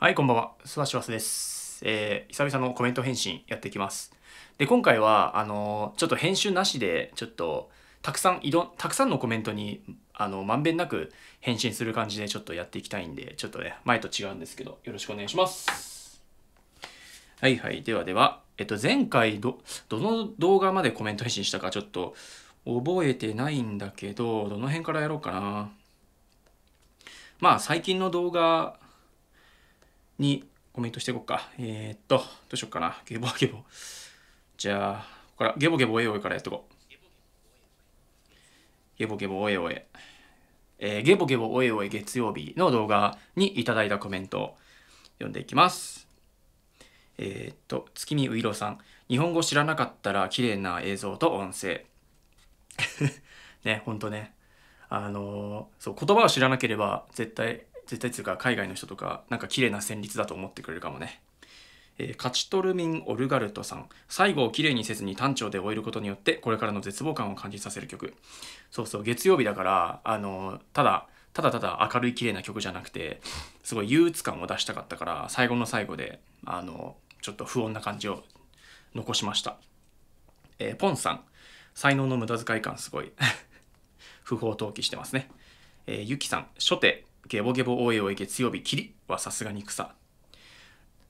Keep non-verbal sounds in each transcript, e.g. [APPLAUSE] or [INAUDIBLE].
はい、こんばんは。すわしワすです。えー、久々のコメント返信やっていきます。で、今回は、あのー、ちょっと編集なしで、ちょっと、たくさん、いろ、たくさんのコメントに、あの、まんべんなく返信する感じで、ちょっとやっていきたいんで、ちょっとね、前と違うんですけど、よろしくお願いします。はいはい、ではでは、えっと、前回ど、どの動画までコメント返信したか、ちょっと、覚えてないんだけど、どの辺からやろうかな。まあ、最近の動画、にコメントしていこうか。えー、っと、どうしよっかな。ゲボ [LAUGHS] ゲボ。じゃあ、これ、ゲボゲボおえおえからやっとこう。ゲボゲボおえおえ。えー、ゲボゲボおえおえ月曜日の動画にいただいたコメントを読んでいきます。えー、っと、月見ういろさん。日本語知らなかったら綺麗な映像と音声。[LAUGHS] ね、ほんとね。あのー、そう、言葉を知らなければ絶対絶対うか海外の人とか、なんか綺麗な旋律だと思ってくれるかもね。えー、カチトルミン・オルガルトさん。最後を綺麗にせずに単調で終えることによって、これからの絶望感を感じさせる曲。そうそう、月曜日だから、あのただ、ただただ明るい綺麗な曲じゃなくて、すごい憂鬱感を出したかったから、最後の最後で、あのちょっと不穏な感じを残しました。えポンさん。才能の無駄遣い感すごい。[LAUGHS] 不法投棄してますね。えー、ゆきさん、初手、ゲボゲボおいおい月曜日きりはさすがに草。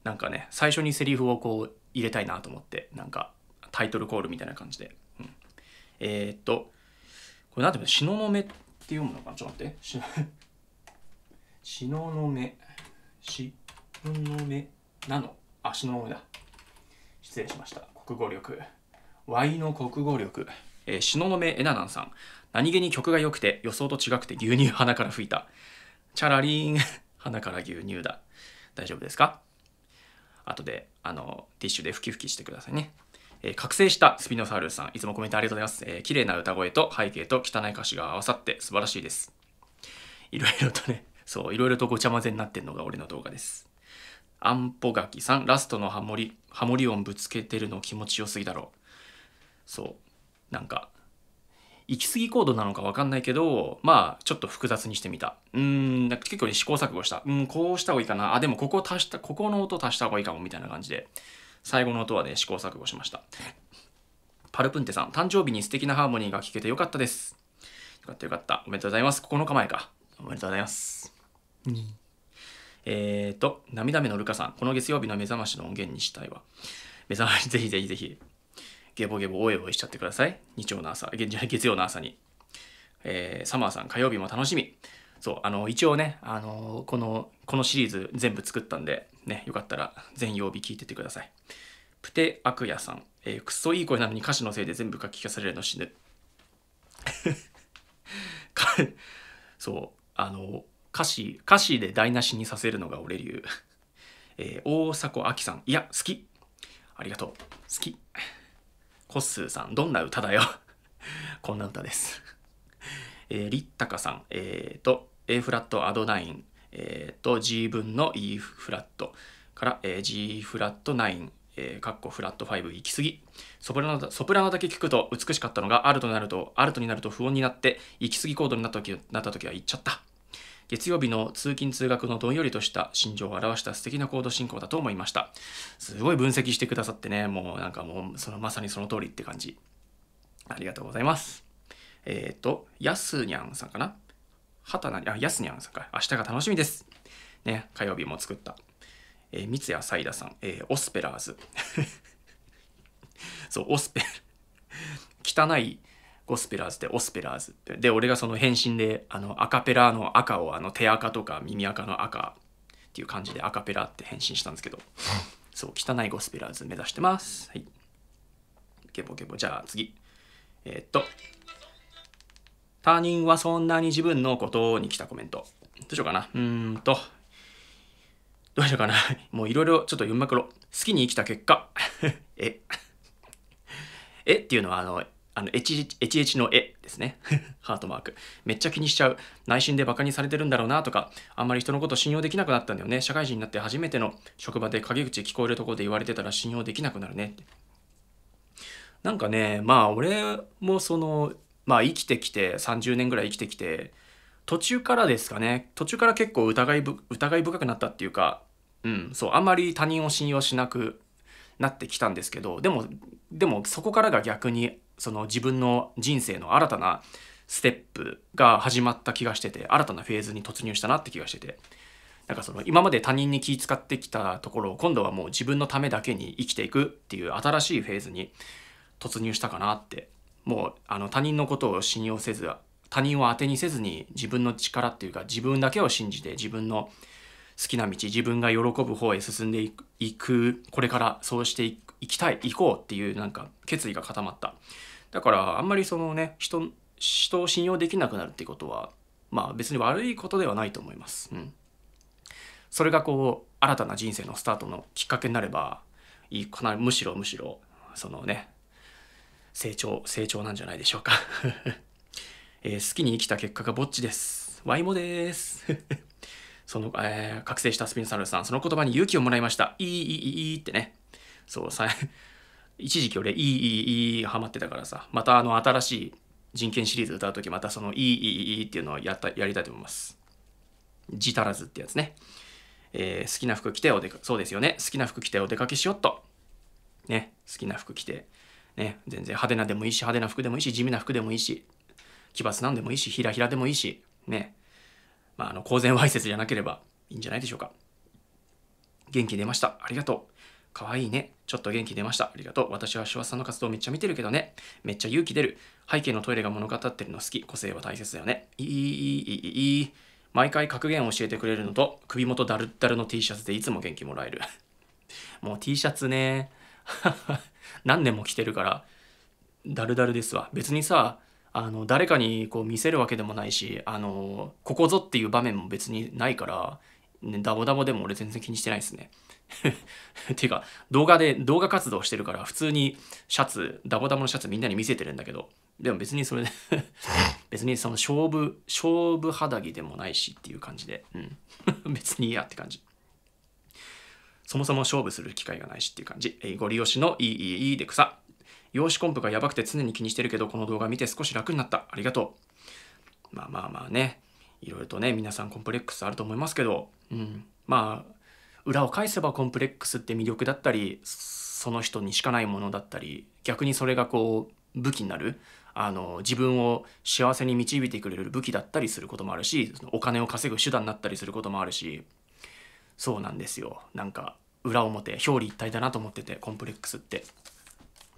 なんかね、最初にセリフをこう入れたいなと思って、なんかタイトルコールみたいな感じで。うん、えー、っと、これなんていうのしののめって読むのかなちょっと待って。し [LAUGHS] ののめ。しののめ。なの。あ、しののめだ。失礼しました。国語力。Y の国語力。えー、しののめえななんさん。何気に曲が良くて予想と違くて牛乳鼻から吹いた。チャラリーン [LAUGHS] 鼻から牛乳だ大丈夫ですか後であのティッシュでふきふきしてくださいね、えー、覚醒したスピノサウルスさんいつもコメントありがとうございます、えー、綺麗な歌声と背景と汚い歌詞が合わさって素晴らしいですいろいろとねそういろいろとごちゃ混ぜになってるのが俺の動画ですアンポガキさんラストのハモリハモリ音ぶつけてるの気持ちよすぎだろうそうなんか行き過ぎコードなのか分かんないけど、まあ、ちょっと複雑にしてみた。うん、なんか結構、ね、試行錯誤した。うん、こうした方がいいかな。あ、でもここ足した、ここの音足した方がいいかも、みたいな感じで、最後の音はね、試行錯誤しました。パルプンテさん、誕生日に素敵なハーモニーが聴けてよかったです。よかったよかった。おめでとうございます。9日前か。おめでとうございます。えっと、涙目のルカさん、この月曜日の目覚ましの音源にしたいわ。目覚まし、ぜひぜひぜひ。ゲボゲボおえおえしちゃってください。日曜の朝、月曜の朝に。えー、サマーさん火曜日も楽しみ。そう、あの、一応ね、あのこの、このシリーズ全部作ったんで、ね、よかったら全曜日聞いててください。プテアクヤさん、えー、くっそいい声なのに歌詞のせいで全部書きかされるの死ぬ。[LAUGHS] そう、あの、歌詞、歌詞で台無しにさせるのが俺流。えー、大迫亜紀さん、いや、好き。ありがとう。好き。コッスーさん、どんな歌だよ [LAUGHS] こんな歌です [LAUGHS] えー、リッタカさん、えっ、ー、と、A フラットアドナイン、えっ、ー、と、G 分の E フラットから、えー、G フラットナイン、えー、カッコフラット5行き過ぎソプラノソプラノだけ聞くと美しかったのがアルトになるとアルトになると不穏になって行き過ぎコードになった時なった時は行っちゃった月曜日の通勤通学のどんよりとした心情を表した素敵なコード進行だと思いました。すごい分析してくださってね、もうなんかもうそのまさにその通りって感じ。ありがとうございます。えっ、ー、と、やすにゃんさんかなはたなに、あ、やすにゃんさんか。明日が楽しみです。ね、火曜日も作った。えー、三谷サイダさん、えー、オスペラーズ。[LAUGHS] そう、オスペ、[LAUGHS] 汚いゴスペラーズってオスペラーズって。で、俺がその返信で、あの、アカペラの赤を、あの、手赤とか耳赤の赤っていう感じでアカペラって返信したんですけど、[LAUGHS] そう、汚いゴスペラーズ目指してます。はい。ゲボゲボ。じゃあ次。えー、っと、他人はそんなに自分のことに来たコメント。どうしようかな。うーんと、どうしようかな。[LAUGHS] もういろいろちょっと読まくろ好きに生きた結果。[LAUGHS] え。えっていうのは、あの、あの、HH の絵ですね。[LAUGHS] ハートマーク。めっちゃ気にしちゃう。内心で馬鹿にされてるんだろうなとか、あんまり人のこと信用できなくなったんだよね。社会人になって初めての職場で陰口聞こえるとこで言われてたら信用できなくなるね。なんかね、まあ俺もその、まあ生きてきて、30年ぐらい生きてきて、途中からですかね、途中から結構疑いぶ疑い深くなったっていうか、うん、そう、あんまり他人を信用しなくなってきたんですけど、でも、でもそこからが逆にその自分の人生の新たなステップが始まった気がしてて新たなフェーズに突入したなって気がしててなんかその今まで他人に気使ってきたところを今度はもう自分のためだけに生きていくっていう新しいフェーズに突入したかなってもうあの他人のことを信用せず他人を当てにせずに自分の力っていうか自分だけを信じて自分の好きな道自分が喜ぶ方へ進んでいくこれからそうしていきたい行こうっていうなんか決意が固まっただからあんまりそのね人人を信用できなくなるってことはまあ別に悪いことではないと思います。うん、それがこう新たな人生のスタートのきっかけになればいいかなむしろむしろそのね成長成長なんじゃないでしょうか [LAUGHS] えー、好きに生きた結果がぼっちです。ワイモです。[LAUGHS] その、えー、覚醒したスピンサルさん、その言葉に勇気をもらいました。いい、いい、いいってね。そう、さ一時期俺いいいいいいハマってたからさまたあの新しい人権シリーズ歌う時またそのいいいいいいっていうのをやったやりたいと思います字足らずってやつね、えー、好きな服着ておでかそうですよね好きな服着てお出かけしよっとね好きな服着てね全然派手なでもいいし派手な服でもいいし地味な服でもいいし奇抜なんでもいいしひらひらでもいいしねまああの公然わいせつじゃなければいいんじゃないでしょうか元気出ましたありがとうかわいいね。ちょっと元気出ました。ありがとう。私は手話さんの活動めっちゃ見てるけどね。めっちゃ勇気出る。背景のトイレが物語ってるの好き。個性は大切だよね。いいいいいいいい。毎回格言を教えてくれるのと、首元ダルッダルの T シャツでいつも元気もらえる。[LAUGHS] もう T シャツね。[LAUGHS] 何年も着てるから、ダルダルですわ。別にさ、あの誰かにこう見せるわけでもないし、あのここぞっていう場面も別にないから、ね、ダボダボでも俺全然気にしてないですね。[LAUGHS] ていうか、動画で、動画活動してるから、普通にシャツ、ダボダボのシャツみんなに見せてるんだけど、でも別にそれで [LAUGHS] 別にその勝負、勝負肌着でもないしっていう感じで、うん。[LAUGHS] 別にいいやって感じ。そもそも勝負する機会がないしっていう感じ。えー、ご利用しのいいいいいいで草。用紙コンプがやばくて常に気にしてるけど、この動画見て少し楽になった。ありがとう。まあまあまあね。いろいろとね、皆さんコンプレックスあると思いますけど、うん。まあ、裏を返せばコンプレックスって魅力だったりその人にしかないものだったり逆にそれがこう武器になるあの自分を幸せに導いてくれる武器だったりすることもあるしお金を稼ぐ手段になったりすることもあるしそうなんですよなんか裏表表裏一体だなと思っててコンプレックスって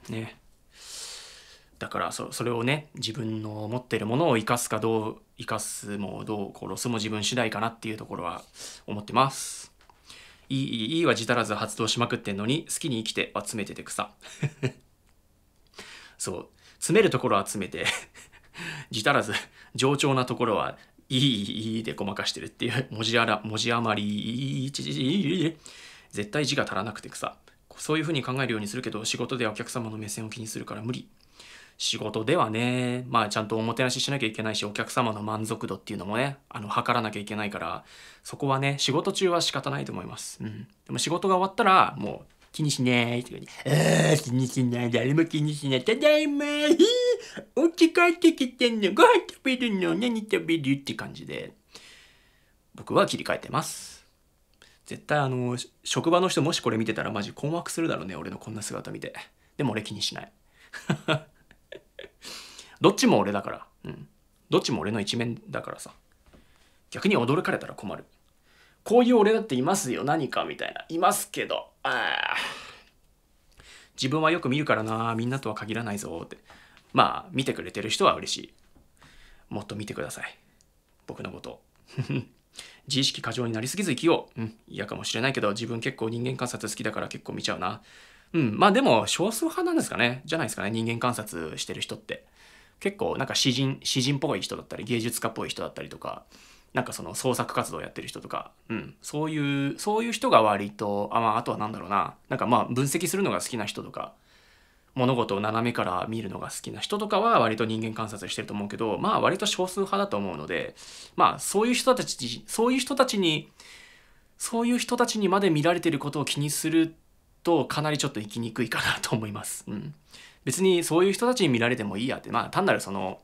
ねだからそそれをね自分の持ってるものを生かすかどう生かすもどう殺すも自分次第かなっていうところは思ってますいい、いいは自足らず発動しまくってんのに、好きに生きては詰めてて草。[LAUGHS] そう。詰めるところは詰めて [LAUGHS] 自足らず、冗長なところは、いい、いいでごまかしてるっていう、文字あら、文字余り、いいち絶対字が足らなくて草。そういうふうに考えるようにするけど、仕事ではお客様の目線を気にするから無理。仕事ではね、まあちゃんとおもてなししなきゃいけないし、お客様の満足度っていうのもね、あの、測らなきゃいけないから、そこはね、仕事中は仕方ないと思います。うん。でも仕事が終わったら、もう、気にしないとああ、気にしない、誰も気にしない、ただいま、ひお家帰ってきてんの、ご飯食べるの、何食べるって感じで、僕は切り替えてます。絶対あの、職場の人もしこれ見てたらマジ困惑するだろうね、俺のこんな姿見て。でも俺気にしない。どっちも俺だから。うん。どっちも俺の一面だからさ。逆に驚かれたら困る。こういう俺だっていますよ、何かみたいな。いますけど、ああ。自分はよく見るからな、みんなとは限らないぞって。まあ、見てくれてる人は嬉しい。もっと見てください。僕のことを。[LAUGHS] 自意識過剰になりすぎず生きよう。うん、嫌かもしれないけど、自分結構人間観察好きだから結構見ちゃうな。うん、まあでも少数派なんですかね。じゃないですかね。人間観察してる人って。結構なんか詩人詩人っぽい人だったり芸術家っぽい人だったりとかなんかその創作活動やってる人とか、うん、そういうそういう人が割とあ,、まあ、あとは何だろうななんかまあ分析するのが好きな人とか物事を斜めから見るのが好きな人とかは割と人間観察してると思うけどまあ割と少数派だと思うのでまあそういう人たちそういう人たちにそういう人たちにまで見られてることを気にするとかなりちょっと生きにくいかなと思います。うん別にそういう人たちに見られてもいいやって、まあ単なるその、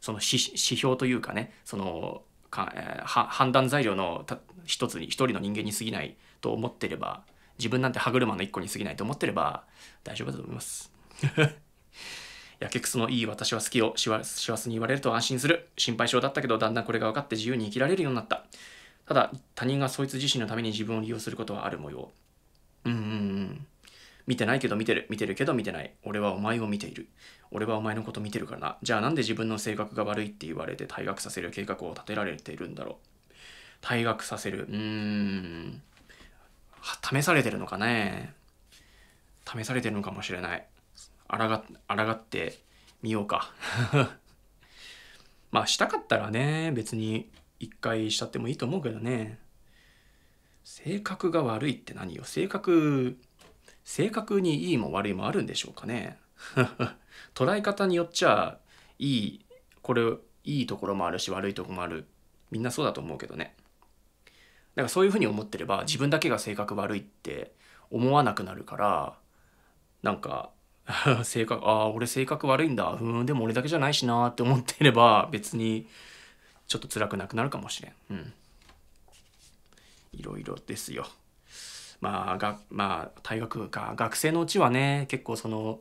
その指標というかね、その、かえー、判断材料の一つに、一人の人間に過ぎないと思ってれば、自分なんて歯車の一個に過ぎないと思ってれば大丈夫だと思います。[LAUGHS] やけくそのいい私は好きをしわしわすに言われると安心する。心配性だったけど、だんだんこれが分かって自由に生きられるようになった。ただ、他人がそいつ自身のために自分を利用することはある模様。ううん。見てないけど見てる。見てるけど見てない。俺はお前を見ている。俺はお前のこと見てるからな。じゃあなんで自分の性格が悪いって言われて退学させる計画を立てられているんだろう。退学させる。うーん。試されてるのかね試されてるのかもしれない。あらが、あらがってみようか。[LAUGHS] まあしたかったらね、別に一回しちゃってもいいと思うけどね。性格が悪いって何よ性格性格にいいも悪いもあるんでしょうかね [LAUGHS] 捉え方によっちゃいいこれいいところもあるし悪いところもあるみんなそうだと思うけどねだからそういうふうに思ってれば自分だけが性格悪いって思わなくなるからなんか [LAUGHS] 性格ああ俺性格悪いんだうんでも俺だけじゃないしなって思ってれば別にちょっと辛くなくなるかもしれんうんいろいろですよまあが、まあ、大学か学生のうちはね結構その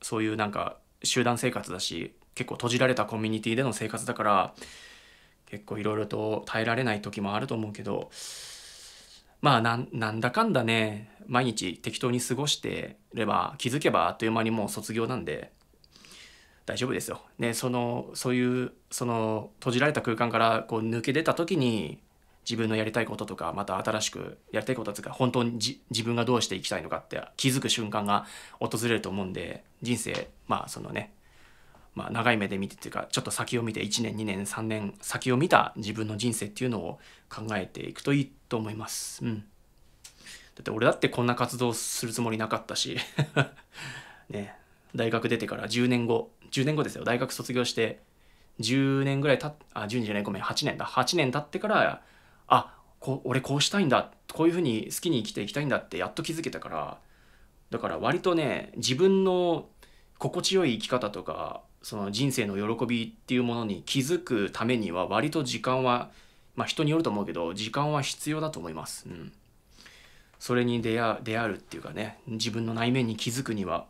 そういうなんか集団生活だし結構閉じられたコミュニティでの生活だから結構いろいろと耐えられない時もあると思うけどまあなんだかんだね毎日適当に過ごしてれば気づけばあっという間にもう卒業なんで大丈夫ですよ。ねそのそういうその閉じられた空間からこう抜け出た時に自分のやりたいこととかまた新しくやりたいこととか本当に自分がどうしていきたいのかって気づく瞬間が訪れると思うんで人生まあそのねまあ、長い目で見てっていうかちょっと先を見て1年2年3年先を見た自分の人生っていうのを考えていくといいと思います。うん、だって俺だってこんな活動するつもりなかったし [LAUGHS] ね大学出てから10年後10年後ですよ大学卒業して10年ぐらいたっあ10年じゃないごめん8年だ8年経ってからあこ俺こうしたいんだこういうふうに好きに生きていきたいんだってやっと気づけたからだから割とね自分の心地よい生き方とかその人生の喜びっていうものに気づくためには割と時間はまあ人によると思うけど時間は必要だと思います。うん、それに出会出会うっていうかね自分の内面に気づくには、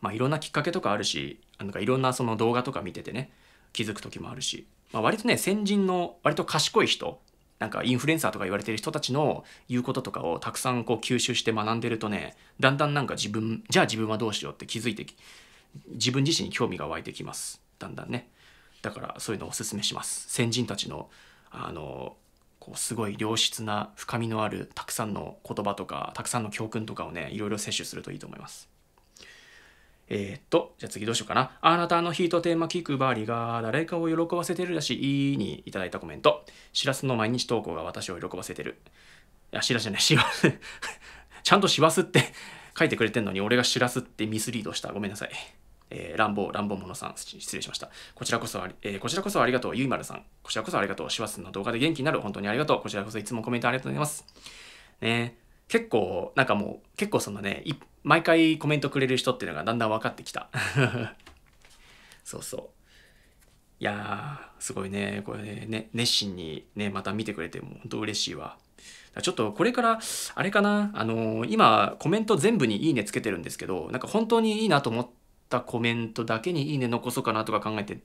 まあ、いろんなきっかけとかあるしなんかいろんなその動画とか見ててね気づく時もあるしまあ、割とね先人の割と賢い人なんかインフルエンサーとか言われてる人たちの言うこととかをたくさんこう吸収して学んでるとねだんだんなんか自分じゃあ自分はどうしようって気づいて自分自身に興味が湧いてきますだんだんねだからそういうのをおすすめします先人たちのあのこうすごい良質な深みのあるたくさんの言葉とかたくさんの教訓とかをねいろいろ摂取するといいと思いますえー、っと、じゃあ次どうしようかな。あなたのヒートテーマ聞くばりが誰かを喜ばせてるらしいにいただいたコメント。しらすの毎日投稿が私を喜ばせてる。いや、しらじゃない、しわす。[LAUGHS] ちゃんとしわすって書いてくれてんのに俺がしらすってミスリードした。ごめんなさい。えー、乱暴、乱暴者さん、失礼しました。こちらこそあり、えー、こちらこそありがとう、ゆいまるさん。こちらこそありがとう、しわすの動画で元気になる。本当にありがとう。こちらこそいつもコメントありがとうございます。ね結構、なんかもう、結構そのね、毎回コメントくれる人っていうのがだんだん分かってきた。[LAUGHS] そうそう。いやー、すごいね。これね、熱心にね、また見てくれても本当嬉しいわ。ちょっとこれから、あれかな、あのー、今コメント全部にいいねつけてるんですけど、なんか本当にいいなと思ったコメントだけにいいね残そうかなとか考えて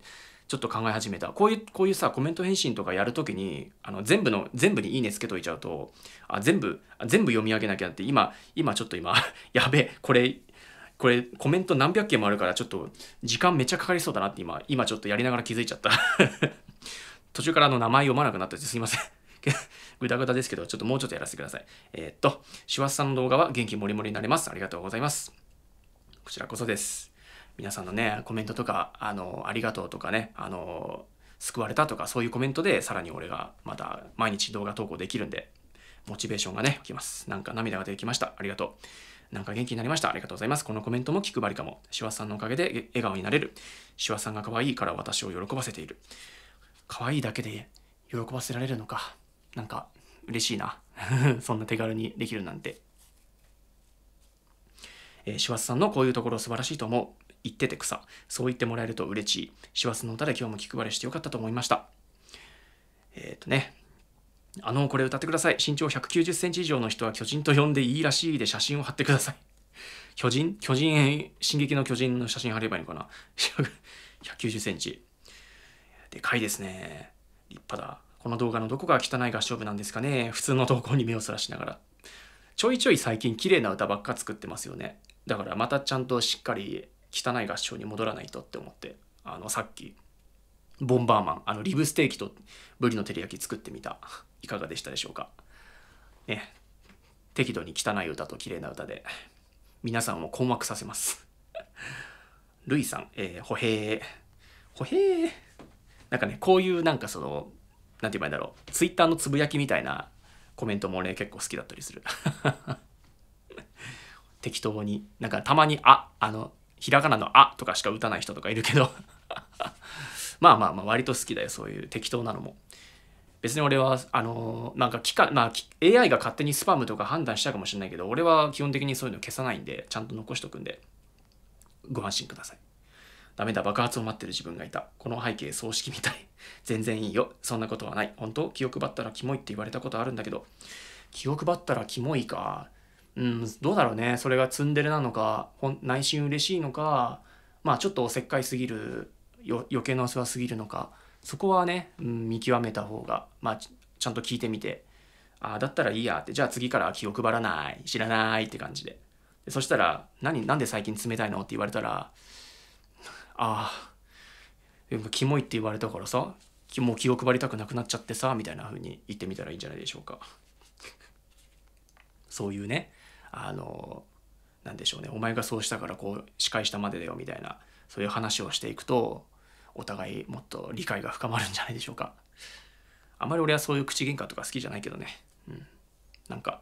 ちょっと考え始めたこういうこういうさコメント返信とかやるときにあの全部の全部に「いいね」つけといちゃうとあ全部全部読み上げなきゃって今今ちょっと今 [LAUGHS] やべえこれこれコメント何百件もあるからちょっと時間めっちゃかかりそうだなって今今ちょっとやりながら気づいちゃった [LAUGHS] 途中からの名前読まなくなったてすいません [LAUGHS] ぐだぐだですけど、ちょっともうちょっとやらせてください。えー、っと、シワスさんの動画は元気もりもりになれます。ありがとうございます。こちらこそです。皆さんのね、コメントとか、あの、ありがとうとかね、あの、救われたとか、そういうコメントで、さらに俺がまた毎日動画投稿できるんで、モチベーションがね、きます。なんか涙が出てきました。ありがとう。なんか元気になりました。ありがとうございます。このコメントも気配りかも。シワさんのおかげで笑顔になれる。シワさんが可愛いから私を喜ばせている。可愛いだけで喜ばせられるのか。なんか嬉しいな。[LAUGHS] そんな手軽にできるなんて。えシワさんのこういうところ素晴らしいと思う。言ってて草。そう言ってもらえると嬉しい。師走の歌で今日も気配りしてよかったと思いました。えっ、ー、とね、あの、これ歌ってください。身長190センチ以上の人は巨人と呼んでいいらしいで写真を貼ってください。巨人巨人、進撃の巨人の写真貼ればいいのかな ?190 [LAUGHS] センチ。でかいですね。立派だ。この動画のどこが汚い合唱部なんですかね。普通の投稿に目をそらしながら。ちょいちょい最近綺麗な歌ばっか作ってますよね。だからまたちゃんとしっかり汚い合唱に戻らないとって思ってあのさっきボンバーマンあのリブステーキとブリの照り焼き作ってみた [LAUGHS] いかがでしたでしょうかね適度に汚い歌と綺麗な歌で皆さんを困惑させます [LAUGHS] ルイさん、えー、歩兵歩兵なんかねこういうなんかその何て言えばいいんだろうツイッターのつぶやきみたいなコメントも俺、ね、結構好きだったりする [LAUGHS] 適当になんかたまにああのひらがなの「あ」とかしか打たない人とかいるけど [LAUGHS] まあまあまあ割と好きだよそういう適当なのも別に俺はあのー、なんか機械、まあ、AI が勝手にスパムとか判断したかもしれないけど俺は基本的にそういうの消さないんでちゃんと残しとくんでご安心くださいダメだ爆発を待ってる自分がいたこの背景葬式みたい全然いいよそんなことはない本当気を配ったらキモいって言われたことあるんだけど気を配ったらキモいかうん、どうだろうね。それがツンデレなのか、内心嬉しいのか、まあちょっとおせっかいすぎる、余計なお世話すぎるのか、そこはね、うん、見極めた方が、まあちゃんと聞いてみて、ああ、だったらいいやって、じゃあ次から気を配らない、知らないって感じで。でそしたら、何、なんで最近冷たいのって言われたら、ああ、キモいって言われたからさ、もう気を配りたくなくなっちゃってさ、みたいな風に言ってみたらいいんじゃないでしょうか。そういうね、あのなんでしょうねお前がそうしたからこう司会したまでだよみたいなそういう話をしていくとお互いもっと理解が深まるんじゃないでしょうかあまり俺はそういう口喧嘩とか好きじゃないけどねうんなんか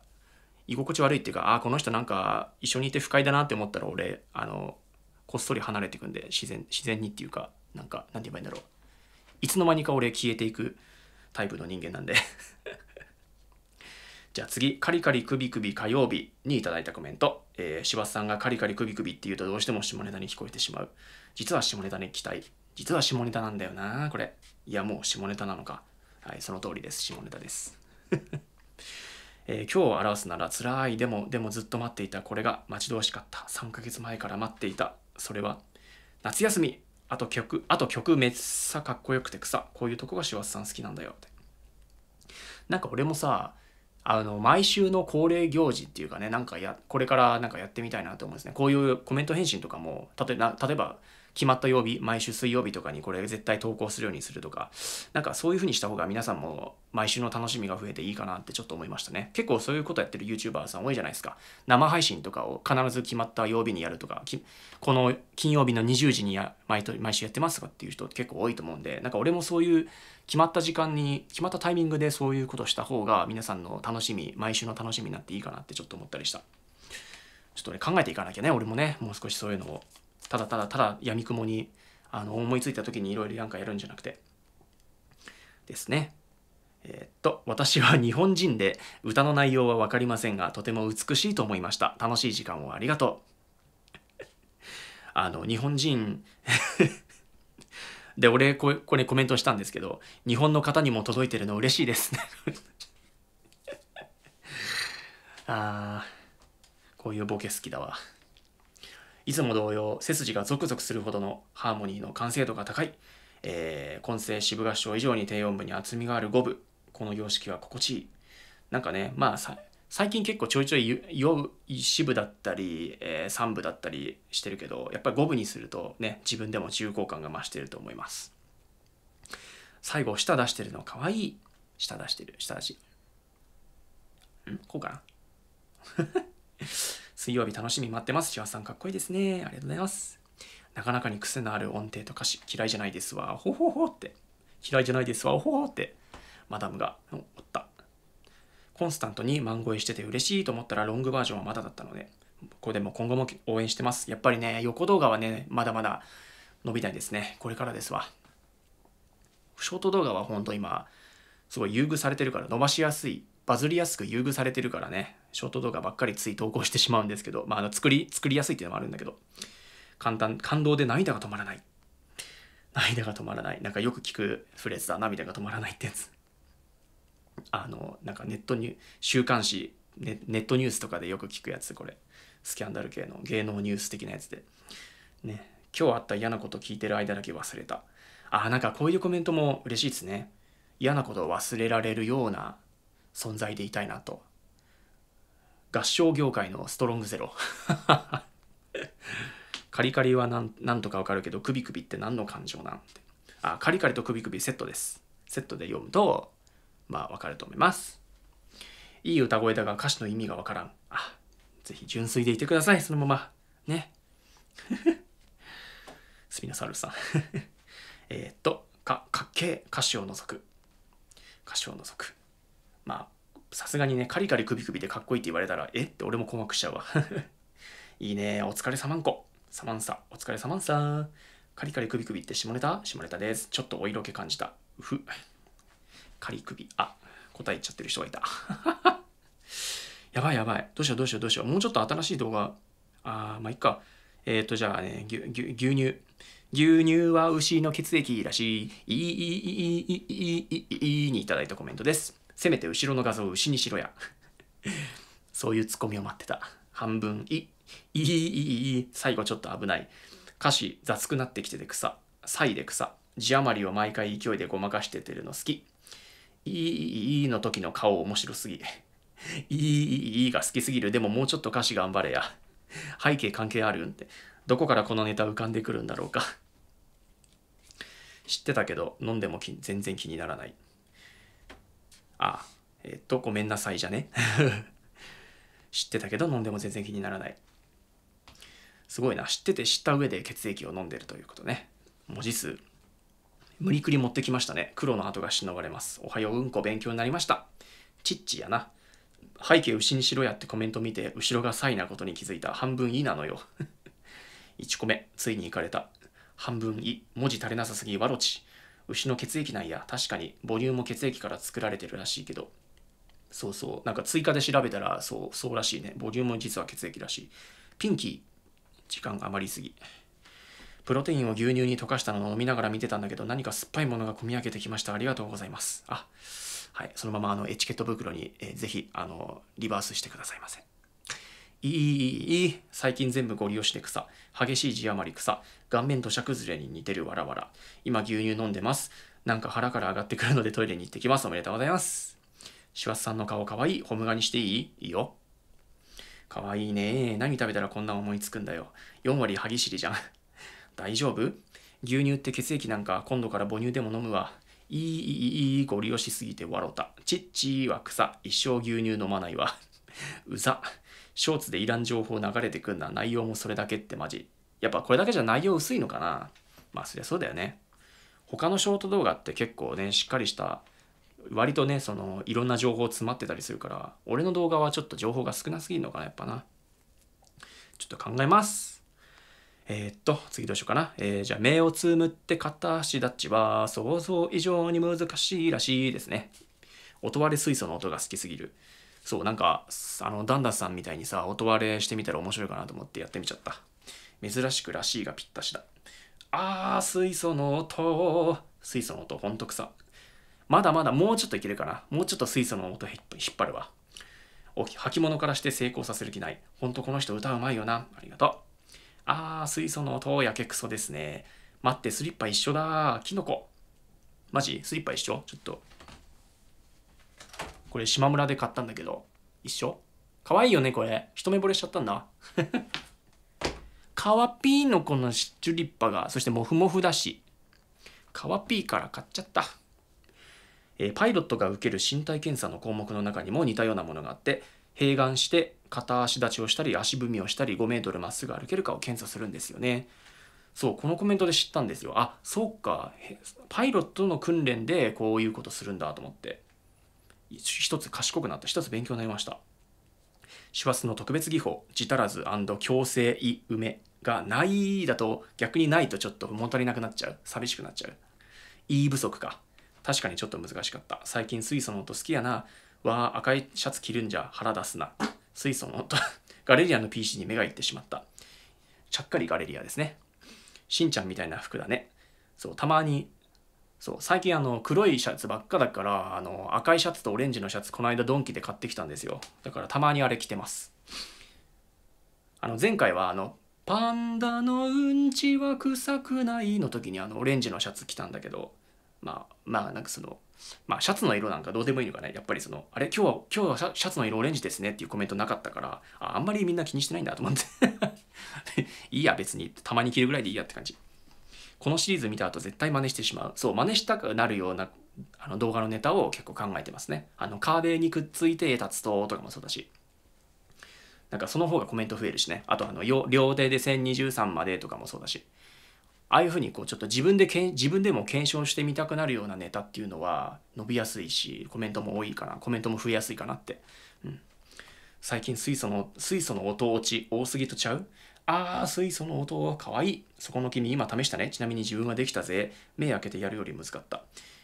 居心地悪いっていうかああこの人なんか一緒にいて不快だなって思ったら俺あのこっそり離れていくんで自然自然にっていうかなんかなんて言えばいいんだろういつの間にか俺消えていくタイプの人間なんでじゃあ次、カリカリ首首火曜日にいただいたコメント。えー、柴田さんがカリカリ首首って言うとどうしても下ネタに聞こえてしまう。実は下ネタに期待。実は下ネタなんだよな、これ。いや、もう下ネタなのか。はい、その通りです。下ネタです。[LAUGHS] えー、今日を表すなら辛いでもでもずっと待っていたこれが待ち遠しかった3ヶ月前から待っていたそれは夏休みあと曲あと曲めっさかっこよくて草こういうとこが柴田さん好きなんだよってなんか俺もさあの、毎週の恒例行事っていうかね、なんかや、これからなんかやってみたいなと思うんですね。こういうコメント返信とかも、例えば、例えば、決まった曜日、毎週水曜日とかにこれ絶対投稿するようにするとか、なんかそういう風にした方が皆さんも毎週の楽しみが増えていいかなってちょっと思いましたね。結構そういうことやってる YouTuber さん多いじゃないですか。生配信とかを必ず決まった曜日にやるとか、この金曜日の20時にや毎毎週やってますとかっていう人結構多いと思うんで、なんか俺もそういう決まった時間に決まったタイミングでそういうことした方が皆さんの楽しみ毎週の楽しみになっていいかなってちょっと思ったりしたちょっとね考えていかなきゃね俺もねもう少しそういうのをただただただやみくもにあの思いついた時にいろいろなんかやるんじゃなくてですねえー、っと私は日本人で歌の内容は分かりませんがとても美しいと思いました楽しい時間をありがとうあの日本人で、俺、これコメントしたんですけど、日本の方にも届いてるの嬉しいです。[LAUGHS] あこういうボケ好きだわ。いつも同様、背筋がゾクゾクするほどのハーモニーの完成度が高い。えー、混声渋合唱以上に低音部に厚みがある5部。この様式は心地いい。なんかね、まあさ、最近結構ちょいちょい4部だったり、えー、3部だったりしてるけどやっぱり5部にするとね自分でも重厚感が増してると思います最後舌出してるのかわいい舌出してる舌出しんこうかな [LAUGHS] 水曜日楽しみ待ってます千葉さんかっこいいですねありがとうございますなかなかに癖のある音程と歌詞嫌いじゃないですわほほほって嫌いじゃないですわほほってマダムがおったコンスタントに漫超えしてて嬉しいと思ったらロングバージョンはまだだったので、これでも今後も応援してます。やっぱりね、横動画はね、まだまだ伸びないですね。これからですわ。ショート動画はほんと今、すごい優遇されてるから伸ばしやすい、バズりやすく優遇されてるからね、ショート動画ばっかりつい投稿してしまうんですけど、まあ、あの作り、作りやすいっていうのもあるんだけど、簡単、感動で涙が止まらない。涙が止まらない。なんかよく聞くフレーズだ。涙が止まらないってやつ。あのなんかネットに週刊誌ネネットニュースとかでよく聞くやつこれスキャンダル系の芸能ニュース的なやつでね今日あった嫌なこと聞いてる間だけ忘れたあなんかこういうコメントも嬉しいですね嫌なことを忘れられるような存在でいたいなと合唱業界のストロングゼロ [LAUGHS] カリカリはなんなんとかわかるけどクビクビって何の感情なんてあカリカリとクビクビセットですセットで読むとまあわかると思います。いい歌声だが歌詞の意味がわからん。あ、ぜひ純粋でいてください、そのまま。ね。[LAUGHS] スピナサウルスさん [LAUGHS] えっと、か、かっけえ、歌詞を除く。歌詞を除く。まあ、さすがにね、カリカリ首首でかっこいいって言われたら、えって俺も困惑しちゃうわ [LAUGHS] いいね、お疲れさまんこ。サマンサ、お疲れさまんさ。カリカリ首首って下ネタ下ネタです。ちょっとお色気感じた。うふ。仮首。あ、答えっちゃってる人がいた。[LAUGHS] やばいやばい。どうしようどうしようどうしよう。もうちょっと新しい動画。あー、まあ、いっか。えっ、ー、と、じゃあね、牛牛乳。牛乳は牛の血液らしい。いいいいいいいいいいいいにいただいたコメントです。せめて後ろの画像を牛にしろや。[LAUGHS] そういうツッコミを待ってた。半分、い、いいいいい最後ちょっと危ない。歌詞、雑くなってきてて草。サイで草。字余りを毎回勢いでごまかしててるの好き。いい、いいの時の顔面白すぎ。[LAUGHS] いい、いいが好きすぎる。でももうちょっと歌詞頑張れや。背景関係あるんって。どこからこのネタ浮かんでくるんだろうか。知ってたけど、飲んでも全然気にならない。あ、えっと、ごめんなさいじゃね。[LAUGHS] 知ってたけど、飲んでも全然気にならない。すごいな。知ってて知った上で血液を飲んでるということね。文字数。無理くり持ってきましたね。黒の跡が忍ばれます。おはよううんこ勉強になりました。チッチやな。背景牛にしろやってコメント見て、後ろがサイなことに気づいた。半分いなのよ。1 [LAUGHS] 個目、ついに行かれた。半分い、文字足りなさすぎ、わろち。牛の血液なんや。確かに、母乳も血液から作られてるらしいけど。そうそう。なんか追加で調べたら、そう、そうらしいね。母乳も実は血液らしい。ピンキー、時間余りすぎ。プロテインを牛乳に溶かしたのを飲みながら見てたんだけど、何か酸っぱいものが込み上げてきました。ありがとうございます。あ、はい。そのままあのエチケット袋に、えー、ぜひあのリバースしてくださいませ。いいいい最近全部ご利用して草。激しい字余り草。顔面土砂崩れに似てるわらわら。今牛乳飲んでます。なんか腹から上がってくるのでトイレに行ってきます。おめでとうございます。シワスさんの顔かわいい。ホムガにしていいいいよ。かわいいね。何食べたらこんな思いつくんだよ。4割歯ぎしりじゃん。大丈夫牛乳って血液なんか今度から母乳でも飲むわ。いいいいいいいご利用しすぎて笑った。チッチーは草。一生牛乳飲まないわ。うざ。ショーツでいらん情報流れてくんな。内容もそれだけってマジ。やっぱこれだけじゃ内容薄いのかなまあそりゃそうだよね。他のショート動画って結構ね、しっかりした、割とね、そのいろんな情報詰まってたりするから、俺の動画はちょっと情報が少なすぎるのかな、やっぱな。ちょっと考えます。えー、っと、次どうしようかな。えー、じゃあ、目をつむって片足立ちは想像以上に難しいらしいですね。音割れ水素の音が好きすぎる。そう、なんか、あの、ダンダさんみたいにさ、音割れしてみたら面白いかなと思ってやってみちゃった。珍しくらしいがぴったしだ。あー、水素の音。水素の音、ほんとくさ。まだまだもうちょっといけるかな。もうちょっと水素の音引っ張るわ。お履物からして成功させる気ない。ほんとこの人歌うまいよな。ありがとう。あー、水素の音、やけくそですね。待って、スリッパ一緒だキノコ。マジスリッパ一緒ちょっと。これ、島村で買ったんだけど、一緒可愛いよね、これ。一目惚れしちゃったんだ。カ [LAUGHS] ワピーのこのチュリッパが、そしてモフモフだし。カワピーから買っちゃった。えー、パイロットが受ける身体検査の項目の中にも似たようなものがあって、併願して片足立ちをしたり足踏みをしたり5メートルまっすぐ歩けるかを検査するんですよね。そうこのコメントで知ったんですよあそうかパイロットの訓練でこういうことするんだと思って一つ賢くなった一つ勉強になりました師走の特別技法「自足らず強制い梅」がないだと逆にないとちょっと物足りなくなっちゃう寂しくなっちゃういい不足か確かにちょっと難しかった最近水素の音好きやなわあ、赤いシャツ着るんじゃ腹出すな。水素の音。[LAUGHS] ガレリアの PC に目がいってしまった。ちゃっかりガレリアですね。しんちゃんみたいな服だね。そう、たまに、そう、最近あの、黒いシャツばっかだから、あの、赤いシャツとオレンジのシャツ、この間ドンキで買ってきたんですよ。だからたまにあれ着てます。あの、前回はあの、パンダのうんちは臭くないの時にあの、オレンジのシャツ着たんだけど、まあ、まあ、なんかその、まあ、シャツの色なんかどうでもいいのかね。やっぱりその、あれ今日は、今日はシャシャツの色オレンジですねっていうコメントなかったから、ああんまりみんな気にしてないんだと思って [LAUGHS] いいや、別に。たまに着るぐらいでいいやって感じ。このシリーズ見た後絶対真似してしまう。そう、真似したくなるようなあの動画のネタを結構考えてますね。あの、壁にくっついて立つととかもそうだし。なんかその方がコメント増えるしね。あとあの、両手で1023までとかもそうだし。ああいうふうにこうちょっと自分でけん自分でも検証してみたくなるようなネタっていうのは伸びやすいしコメントも多いかなコメントも増えやすいかなって、うん、最近水素の水素の音落ち多すぎとちゃうああ水素の音はかわいいそこの君今試したねちなみに自分はできたぜ目開けてやるより難かった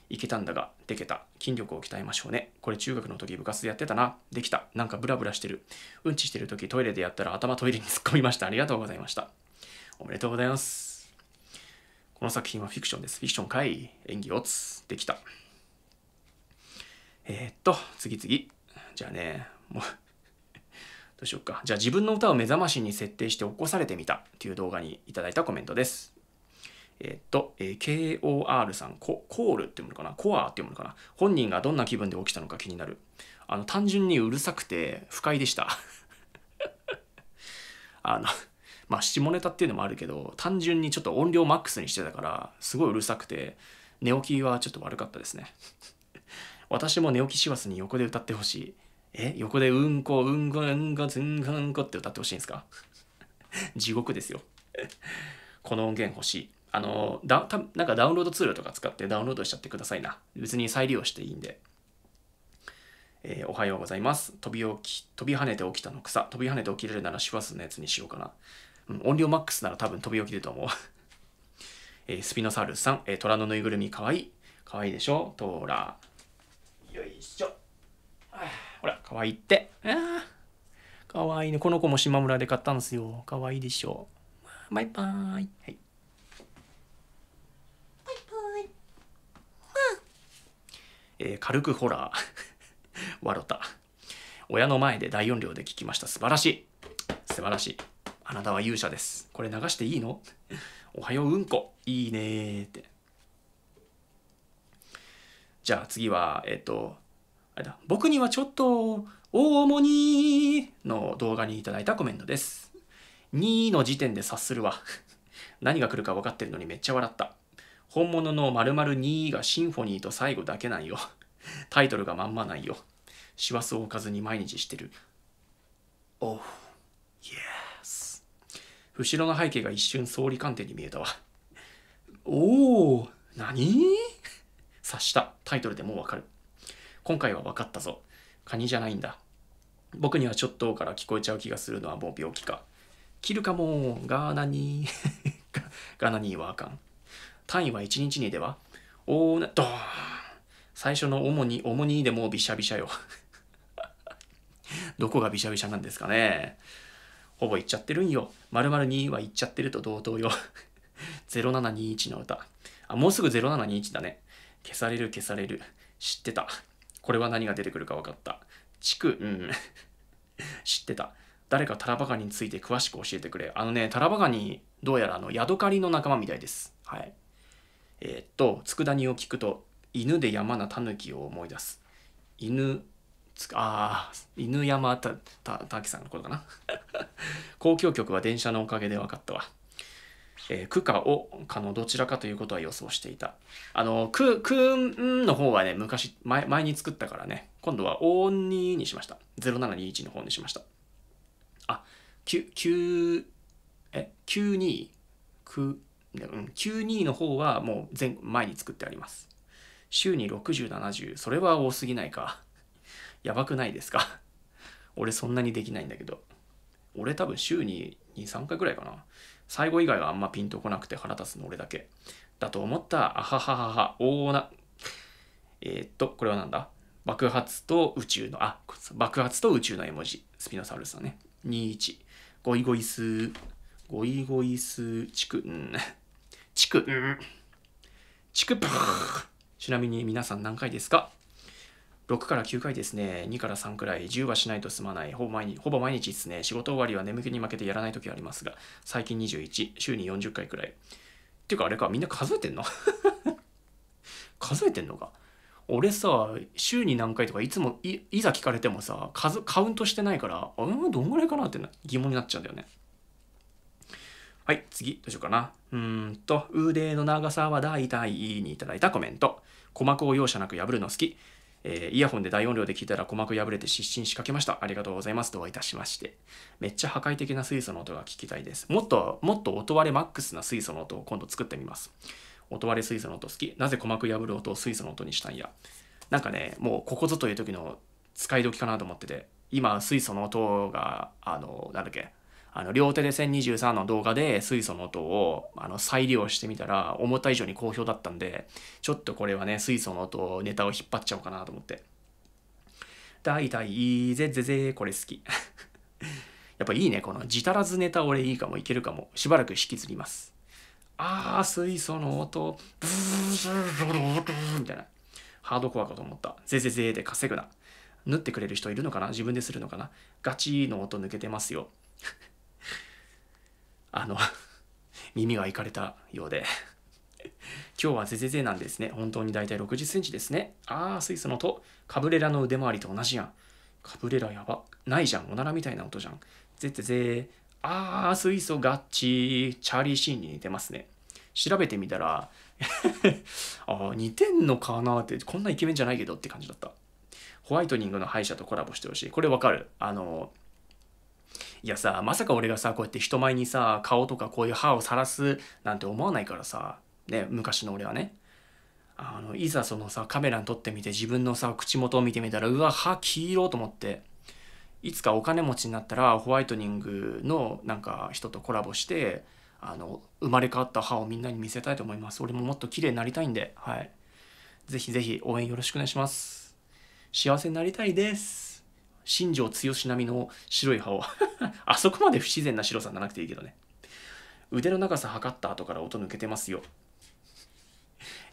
いけたんだができた筋力を鍛えましょうねこれ中学の時部活やってたなできたなんかブラブラしてるうんちしてる時トイレでやったら頭トイレに突っ込みましたありがとうございましたおめでとうございますこの作品はフィクションです。フィクションかい。演技をつ。できた。えー、っと、次々。じゃあね、もう [LAUGHS] どうしようか。じゃあ自分の歌を目覚ましに設定して起こされてみたという動画にいただいたコメントです。えー、っと、えー、KOR さんコ、コールっていうのかなコアっていうものかな本人がどんな気分で起きたのか気になる。あの、単純にうるさくて不快でした。[LAUGHS] あのまあ下ネタっていうのもあるけど単純にちょっと音量マックスにしてたからすごいうるさくて寝起きはちょっと悪かったですね [LAUGHS] 私も寝起き師走に横で歌ってほしいえ横でうんこうんこうんこずんこうんこって歌ってほしいんですか [LAUGHS] 地獄ですよ [LAUGHS] この音源欲しいあのだたなんかダウンロードツールとか使ってダウンロードしちゃってくださいな別に再利用していいんでえー、おはようございます。飛び起き、飛び跳ねて起きたの草。飛び跳ねて起きれるなら師走のやつにしようかな。音量マックスなら多分飛び起きると思う [LAUGHS] えー、スピノサウルスさん、えー、虎のぬいぐるみかわいい。かわいいでしょトラ。よいしょ。ほら、かわいいって。かわいいね。この子も島村で買ったんですよ。かわいいでしょ。バイバーイ。はい。バイバイ。えー、軽くホラー。[LAUGHS] 笑った。親の前で大音量で聞きました。素晴らしい。素晴らしい。あなたは勇者です。これ流していいの [LAUGHS] おはよううんこ。いいねって。じゃあ次は、えっと、あれだ。僕にはちょっと、大主にの動画にいただいたコメントです。2の時点で察するわ。[LAUGHS] 何が来るか分かってるのにめっちゃ笑った。本物の〇〇2がシンフォニーと最後だけなんよ。[LAUGHS] タイトルがまんまないよ。師走を置かずに毎日してる。おう、y e 後ろの背景が一瞬総理官邸に見えたわ。おお、何察した。タイトルでもうわかる。今回は分かったぞ。カニじゃないんだ。僕にはちょっとから聞こえちゃう気がするのはもう病気か。切るかもガーナに [LAUGHS] ガーナにはあかん。単位は1日にではおーな、ドーン最初の主に、主にでもうびしゃびしゃよどこがびしゃびしゃなんですかね。ほぼ行っちゃってるんよ。〇〇2は行っちゃってると同等よ。0721 [LAUGHS] の歌。あ、もうすぐ0721だね。消される消される。知ってた。これは何が出てくるか分かった。地区、うん。[LAUGHS] 知ってた。誰かタラバガニについて詳しく教えてくれ。あのね、タラバガニ、どうやらあの、ヤドカリの仲間みたいです。はい。えー、っと、佃煮を聞くと、犬で山なタヌキを思い出す。犬ああ犬山たたたきさんのことかな [LAUGHS] 公共曲は電車のおかげで分かったわ、えー、区かおかのどちらかということは予想していたあのくくんの方はね昔前前に作ったからね今度はおににしました0721の方にしましたあききえ92くうん92の方はもう前前に作ってあります週に6070それは多すぎないかやばくないですか [LAUGHS] 俺そんなにできないんだけど。俺多分週に2、3回ぐらいかな。最後以外はあんまピンとこなくて腹立つの俺だけ。だと思った、あはははは、おーな。えー、っと、これは何だ爆発と宇宙の、あ、爆発と宇宙の絵文字。スピノサウルスのね。21。ゴイゴイスー、ゴイゴイスー、チク、うん。チク、うん。チク、[LAUGHS] ちなみに皆さん何回ですか6から9回ですね、2から3くらい、10はしないと済まない、ほぼ毎日ほぼ毎日ですね、仕事終わりは眠気に負けてやらない時ありますが、最近21、週に40回くらい。っていうかあれか、みんな数えてんの [LAUGHS] 数えてんのか。俺さ、週に何回とかいつもい、いざ聞かれてもさ、数、カウントしてないから、うんどんぐらいかなって疑問になっちゃうんだよね。はい、次、どうしようかな。うーんと、腕の長さは大体にいただいたコメント。鼓膜を容赦なく破るの好き。えー、イヤホンで大音量で聞いたら鼓膜破れて失神しかけました。ありがとうございます。どういたしまして。めっちゃ破壊的な水素の音が聞きたいです。もっと、もっと音割れマックスな水素の音を今度作ってみます。音割れ水素の音好き。なぜ鼓膜破る音を水素の音にしたんや。なんかね、もうここぞという時の使い時かなと思ってて、今、水素の音が、あの、なんだっけ、あの、両手で1023の動画で水素の音を、あの、再利用してみたら、思った以上に好評だったんで、ちょっとこれはね、水素の音、ネタを引っ張っちゃおうかなと思って。大体いいぜぜぜ、これ好き。[LAUGHS] やっぱいいね、この自足らずネタ俺いいかもいけるかも。しばらく引きずります。あー、水素の音、ブー、ブブーーみたいな。ハードコアかと思った。ぜぜぜで稼ぐな。縫ってくれる人いるのかな自分でするのかなガチの音抜けてますよ。あの [LAUGHS] 耳がいかれたようで [LAUGHS] 今日はぜぜぜなんですね。本当にだいたい60センチですね。あー、スイスの音。カブレラの腕回りと同じやん。カブレラやば。ないじゃん。おならみたいな音じゃん。ぜぜぜあー、水素ガッチチャーリーシーンに似てますね。調べてみたら [LAUGHS] あ似てんのかなって、こんなイケメンじゃないけどって感じだった。ホワイトニングの歯医者とコラボしてほしい。これわかる。あのー、いやさ、まさか俺がさ、こうやって人前にさ、顔とかこういう歯をさらすなんて思わないからさ、ね、昔の俺はね。あの、いざそのさ、カメラに撮ってみて自分のさ、口元を見てみたら、うわ、歯黄色と思って、いつかお金持ちになったらホワイトニングのなんか人とコラボして、あの、生まれ変わった歯をみんなに見せたいと思います。俺ももっと綺麗になりたいんで、はい。ぜひぜひ応援よろしくお願いします。幸せになりたいです。新庄剛志並みの白い歯を [LAUGHS] あそこまで不自然な白さにならなくていいけどね腕の長さ測った後から音抜けてますよ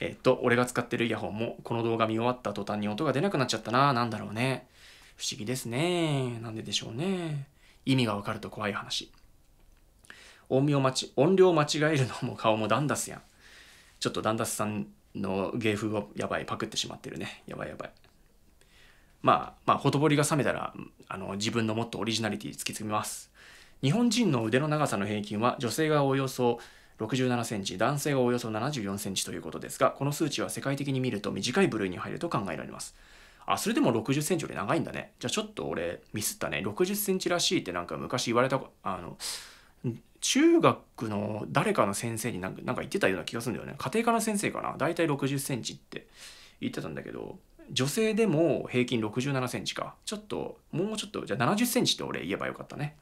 えっと俺が使ってるイヤホンもこの動画見終わった途端に音が出なくなっちゃったな何だろうね不思議ですねなんででしょうね意味がわかると怖い話音を待ち音量間違えるのも顔もダンダスやんちょっとダンダスさんの芸風をやばいパクってしまってるねやばいやばいまあ、まあ、ほとぼりが冷めたら、あの、自分のもっとオリジナリティ突き詰めます。日本人の腕の長さの平均は、女性がおよそ67センチ、男性がおよそ74センチということですが、この数値は世界的に見ると短い部類に入ると考えられます。あ、それでも60センチより長いんだね。じゃあちょっと俺ミスったね。60センチらしいってなんか昔言われた、あの、中学の誰かの先生になんか言ってたような気がするんだよね。家庭科の先生かな。だいたい60センチって言ってたんだけど、女性でも平均67センチか。ちょっと、もうちょっと、じゃあ70センチって俺言えばよかったね。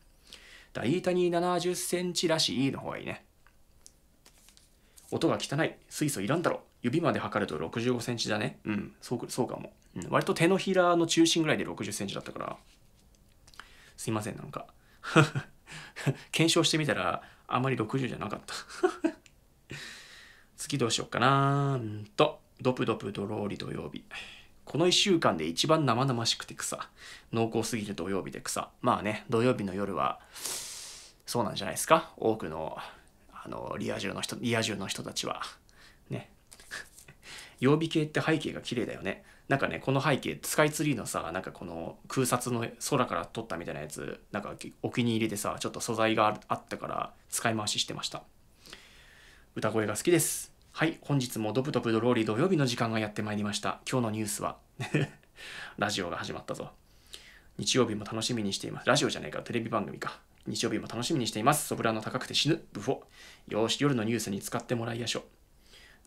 大たに70センチらしいの方がいいね。音が汚い。水素いらんだろ。指まで測ると65センチだね。うん、そうそうかも、うん。割と手のひらの中心ぐらいで60センチだったから。すいません、なんか。[LAUGHS] 検証してみたら、あまり60じゃなかった [LAUGHS] 次どうしようかな。んと、ドプドプドローリ土曜日。この1週間で一番生々しくて草。濃厚すぎる土曜日で草。まあね、土曜日の夜は、そうなんじゃないですか。多くの、あの、リア充の人、リア充の人たちは。ね。[LAUGHS] 曜日系って背景が綺麗だよね。なんかね、この背景、スカイツリーのさ、なんかこの空撮の空から撮ったみたいなやつ、なんかお気に入りでさ、ちょっと素材があったから使い回ししてました。歌声が好きです。はい、本日もドプドプドローリー土曜日の時間がやってまいりました。今日のニュースは [LAUGHS] ラジオが始まったぞ。日曜日も楽しみにしています。ラジオじゃないか、テレビ番組か。日曜日も楽しみにしています。ソプラノ高くて死ぬ、ブフォ。よし、夜のニュースに使ってもらいやしょ。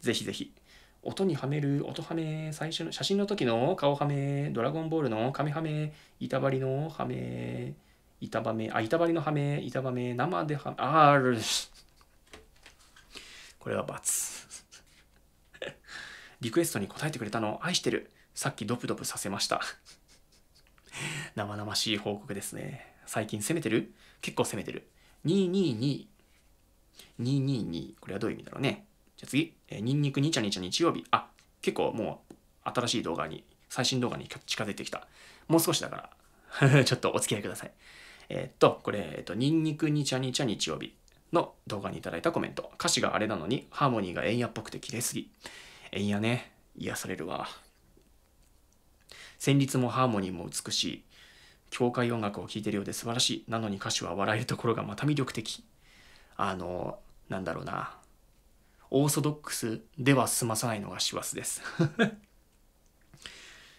ぜひぜひ。音にはめる、音はめ、最初の写真の時の顔はめ、ドラゴンボールの髪はめ、板張りのはめ、板張め、あ、板張りのはめ、板張め、生ではめ、あーこれは×。リクエストに答えてくれたのを愛してる。さっきドプドプさせました。[LAUGHS] 生々しい報告ですね。最近攻めてる結構攻めてる。222。222。これはどういう意味だろうね。じゃあ次。えー、ニンニクニチャニチャ日曜日。あ、結構もう新しい動画に、最新動画に近づいてきた。もう少しだから [LAUGHS] ちょっとお付き合いください。えー、っと、これ、えっと、ニンニクニチャニチャ日曜日の動画にいただいたコメント。歌詞があれなのにハーモニーが円安っぽくて綺れすぎ。んやね癒されるわ旋律もハーモニーも美しい教会音楽を聴いてるようで素晴らしいなのに歌手は笑えるところがまた魅力的あのなんだろうなオーソドックスでは済まさないのが師走です [LAUGHS]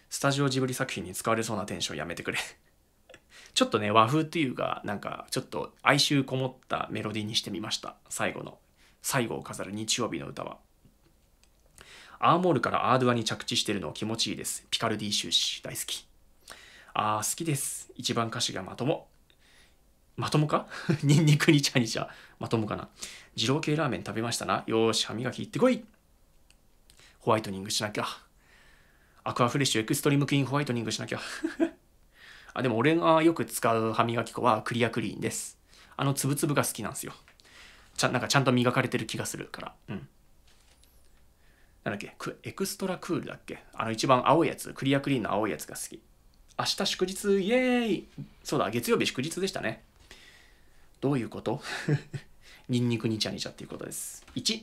スタジオジブリ作品に使われそうなテンションやめてくれちょっとね和風っていうかなんかちょっと哀愁こもったメロディーにしてみました最後の最後を飾る日曜日の歌はアーモールからアードゥアに着地してるの気持ちいいです。ピカルディ終始大好き。ああ、好きです。一番歌詞がまとも。まともか [LAUGHS] ニンニクにちゃにちゃ。まともかな。二郎系ラーメン食べましたな。よーし、歯磨き行ってこい。ホワイトニングしなきゃ。アクアフレッシュエクストリームクイーンホワイトニングしなきゃ。[LAUGHS] あでも俺がよく使う歯磨き粉はクリアクリーンです。あのつぶつぶが好きなんですよ。ちゃなんかちゃんと磨かれてる気がするから。うん。なんだっけ、エクストラクールだっけあの一番青いやつ、クリアクリーンの青いやつが好き。明日祝日、イエーイそうだ、月曜日祝日でしたね。どういうこと [LAUGHS] ニンニクニチャニチャっていうことです。1、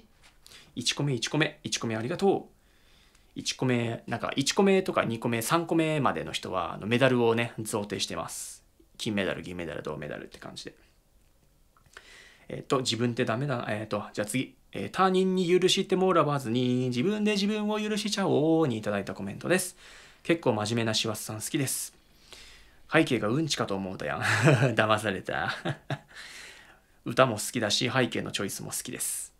1個目、1個目、1個目ありがとう。1個目、なんか1個目とか2個目、3個目までの人はあのメダルをね、贈呈してます。金メダル、銀メダル、銅メダルって感じで。えっ、ー、と、自分ってダメだな。えっ、ー、と、じゃあ次。え他人に許してもらわずに、自分で自分を許しちゃおうにいただいたコメントです。結構真面目な師走さん好きです。背景がうんちかと思うたやん。[LAUGHS] 騙された。[LAUGHS] 歌も好きだし、背景のチョイスも好きです。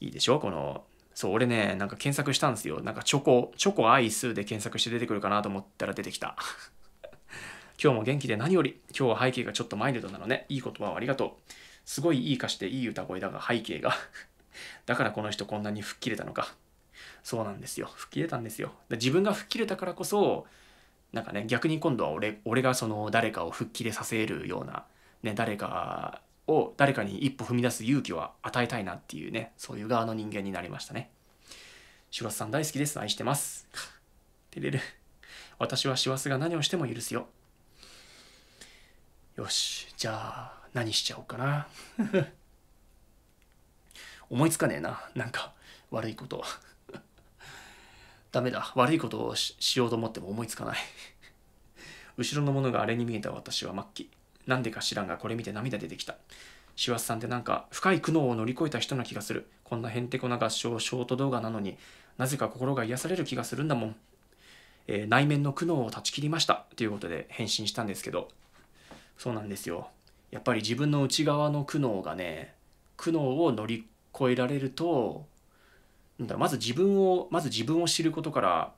いいでしょこの、そう、俺ね、なんか検索したんですよ。なんかチョコ、チョコアイスで検索して出てくるかなと思ったら出てきた。[LAUGHS] 今日も元気で何より、今日は背景がちょっとマイルドなのね。いい言葉をありがとう。すごいいい歌詞でいい歌声だが背景が [LAUGHS] だからこの人こんなに吹っ切れたのか。そうなんですよ。吹っ切れたんですよ。自分が吹っ切れたからこそ、なんかね、逆に今度は俺俺がその誰かを吹っ切れさせるような、ね、誰かを、誰かに一歩踏み出す勇気を与えたいなっていうね、そういう側の人間になりましたね。シュワスさん大好きです。愛してます。てれる。私は師走が何をしても許すよ。よし、じゃあ。何しちゃおうかな [LAUGHS] 思いつかねえななんか悪いことダメだ悪いことをしようと思っても思いつかない後ろのものがあれに見えた私は末期なんでか知らんがこれ見て涙出てきた師走さんってなんか深い苦悩を乗り越えた人な気がするこんなへんてこな合唱ショート動画なのになぜか心が癒される気がするんだもん、えー、内面の苦悩を断ち切りましたということで返信したんですけどそうなんですよやっぱり自分の内側の苦悩がね苦悩を乗り越えられるとなんだまず自分をまず自分を知ることから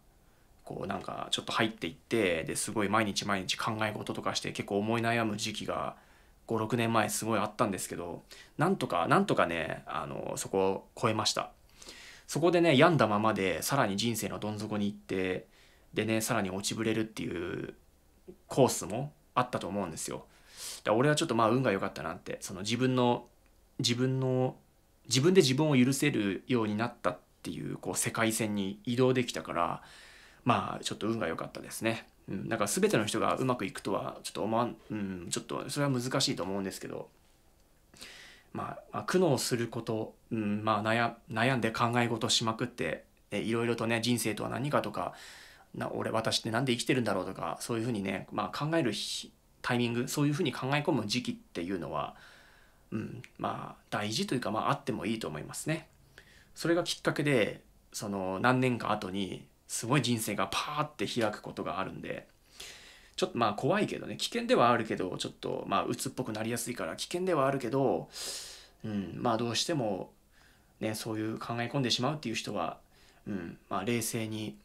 こうなんかちょっと入っていってですごい毎日毎日考え事とかして結構思い悩む時期が56年前すごいあったんですけどなんとかなんとかねあのそこを超えましたそこでね病んだままでさらに人生のどん底に行ってでねさらに落ちぶれるっていうコースもあったと思うんですよ俺はちょっとまあ運が良かったなってその自分の自分の自分で自分を許せるようになったっていうこう世界線に移動できたからまあちょっと運が良かったですね。うん、だから全ての人がうまくいくとはちょっと思わん、うん、ちょっとそれは難しいと思うんですけど、まあ、苦悩すること、うんまあ悩、悩んで考え事しまくっていろいろとね人生とは何かとかな俺私って何で生きてるんだろうとかそういうふうにね、まあ、考える日タイミングそういうふうに考え込む時期っていうのは、うん、まあ大事というか、まあ、あってもいいと思いますね。それがきっかけでその何年か後にすごい人生がパーって開くことがあるんでちょっとまあ怖いけどね危険ではあるけどちょっとまあ鬱っぽくなりやすいから危険ではあるけど、うん、まあどうしてもねそういう考え込んでしまうっていう人は、うんまあ、冷静に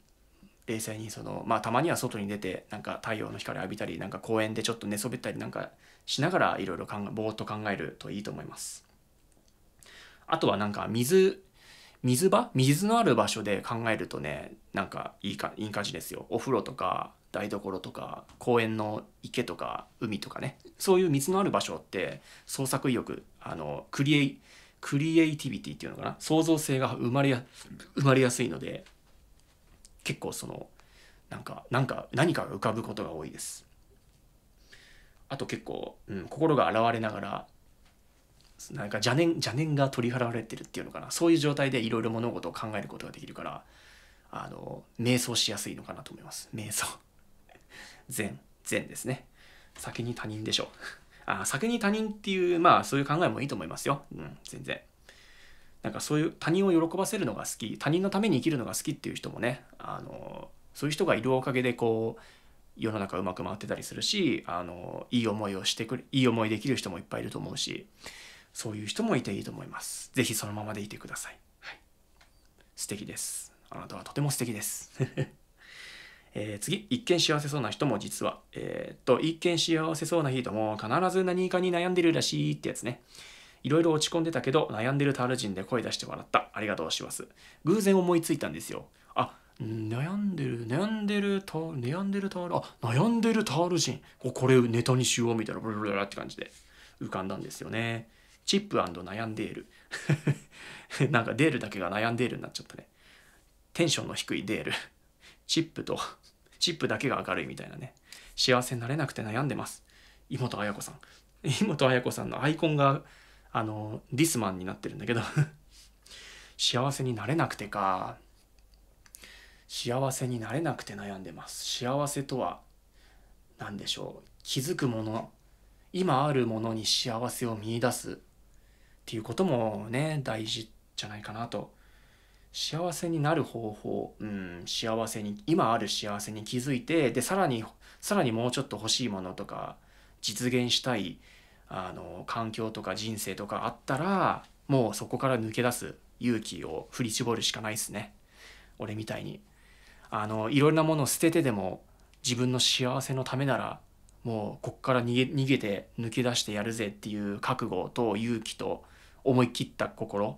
冷静にその、まあ、たまには外に出てなんか太陽の光浴びたりなんか公園でちょっと寝そべったりなんかしながらいろいろぼーっと考えるといいと思います。あとはなんか水水場水のある場所で考えるとねなんかいいかいい感じですよお風呂とか台所とか公園の池とか海とかねそういう水のある場所って創作意欲あのクリエイクリエイティビティっていうのかな創造性が生まれや生まれやすいので結構そのなんかなんか何かが浮かぶことが多いですあと結構、うん、心が洗われながらなんか邪念邪念が取り払われてるっていうのかなそういう状態でいろいろ物事を考えることができるからあの瞑想しやすいのかなと思います瞑想善善 [LAUGHS] ですね先に他人でしょうあ先に他人っていうまあそういう考えもいいと思いますよ、うん、全然なんかそういう他人を喜ばせるのが好き他人のために生きるのが好きっていう人もねあのそういう人がいるおかげでこう世の中うまく回ってたりするしあのいい思いをしてくれいい思いできる人もいっぱいいると思うしそういう人もいていいと思います。ぜひそのままでいてください。はい、素敵です。あなたはとても素敵です。[LAUGHS] え次、一見幸せそうな人も実は、えー、っと、一見幸せそうな人も必ず何かに悩んでるらしいってやつね。いろいろ落ち込んでたけど悩んでるタール人で声出して笑ったありがとうします偶然思いついたんですよあ悩んでる悩んでるタ悩んでるタールあ悩んでるタール人これネタにしようみたいなブルブルって感じで浮かんだんですよねチップ悩んでいる [LAUGHS] なんかデールだけが悩んでいるになっちゃったねテンションの低いデールチップとチップだけが明るいみたいなね幸せになれなくて悩んでます妹綾子さん妹綾子さんのアイコンがあのディスマンになってるんだけど [LAUGHS] 幸せになれなくてか幸せになれなくて悩んでます幸せとは何でしょう気づくもの今あるものに幸せを見いだすっていうこともね大事じゃないかなと幸せになる方法、うん、幸せに今ある幸せに気づいてでさらにさらにもうちょっと欲しいものとか実現したいあの環境とか人生とかあったらもうそこから抜け出す勇気を振り絞るしかないですね俺みたいにあのいろんなものを捨ててでも自分の幸せのためならもうこっから逃げて抜け出してやるぜっていう覚悟と勇気と思い切った心